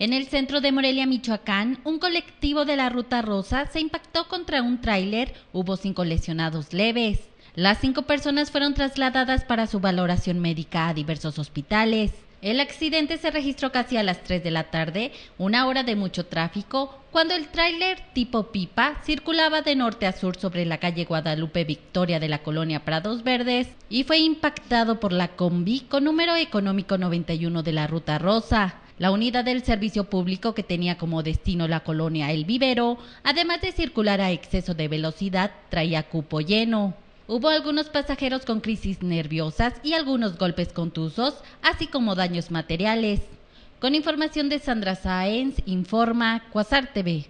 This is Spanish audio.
En el centro de Morelia, Michoacán, un colectivo de la Ruta Rosa se impactó contra un tráiler, hubo cinco lesionados leves. Las cinco personas fueron trasladadas para su valoración médica a diversos hospitales. El accidente se registró casi a las 3 de la tarde, una hora de mucho tráfico, cuando el tráiler tipo pipa circulaba de norte a sur sobre la calle Guadalupe Victoria de la colonia Prados Verdes y fue impactado por la combi con número económico 91 de la Ruta Rosa. La unidad del servicio público que tenía como destino la colonia El Vivero, además de circular a exceso de velocidad, traía cupo lleno. Hubo algunos pasajeros con crisis nerviosas y algunos golpes contusos, así como daños materiales. Con información de Sandra Saenz, informa Cuasar TV.